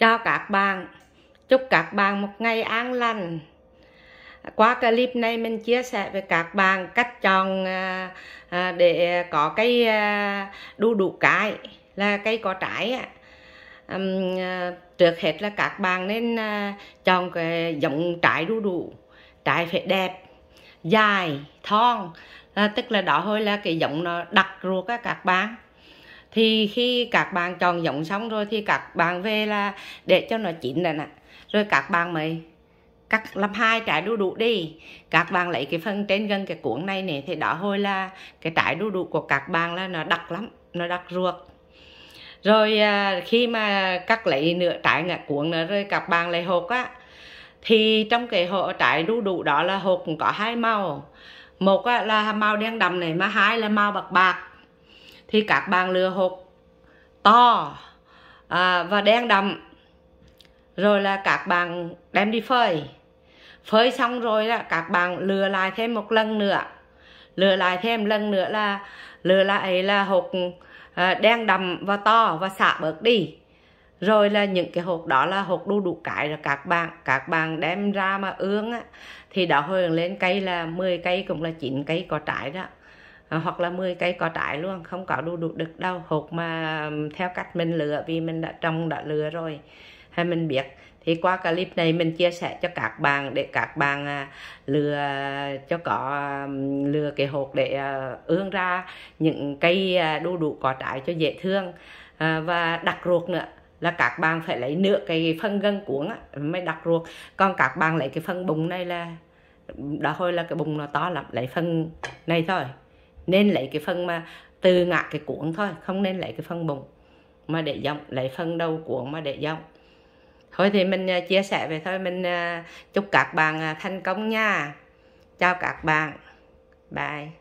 cho các bạn chúc các bạn một ngày an lành qua clip này mình chia sẻ với các bạn cách chọn à, à, để có cây à, đu đủ cái là cây có trái trước hết là các bạn nên chọn cái giống trái đu đủ trái phải đẹp dài thon tức là đó hơi là cái giống nó đặc ruột á các bạn thì khi các bạn chọn giống xong rồi thì các bạn về là để cho nó chín rồi nè rồi các bạn mới cắt làm hai trái đu đủ đi các bạn lấy cái phần trên gần cái cuốn này nè thì đó hồi là cái trái đu đủ của các bạn là nó đặc lắm nó đặc ruột rồi à, khi mà cắt lấy nửa trái ngã cuốn nữa rồi các bạn lấy hộp á thì trong cái hộp trái đu đủ đó là hộp cũng có hai màu một là màu đen đậm này mà hai là màu bạc bạc thì các bạn lựa hộp to à, và đen đậm rồi là các bạn đem đi phơi phơi xong rồi là các bạn lừa lại thêm một lần nữa lừa lại thêm lần nữa là lừa lại là hộp à, đen đậm và to và xả bớt đi rồi là những cái hộp đó là hộp đu đủ cải rồi các bạn các bạn đem ra mà ướng á thì đã hồi lên cây là 10 cây cũng là 9 cây có trái đó À, hoặc là 10 cây có trái luôn không có đu đủ đực đâu hộp mà theo cách mình lựa vì mình đã trồng đã lựa rồi hay mình biết thì qua clip này mình chia sẻ cho các bạn để các bạn à, lừa cho có lừa cái hộp để à, ương ra những cây à, đu đủ có trái cho dễ thương à, và đặt ruột nữa là các bạn phải lấy nửa cái phân gân cuống á, mới đặt ruột còn các bạn lấy cái phân bùng này là đã hồi là cái bùng nó to lắm lấy phân này thôi nên lấy cái phần mà từ ngã cái cuộn thôi không nên lấy cái phần bụng mà để dòng lấy phần đầu cuộn mà để dòng thôi thì mình à, chia sẻ về thôi mình à, chúc các bạn à, thành công nha chào các bạn bye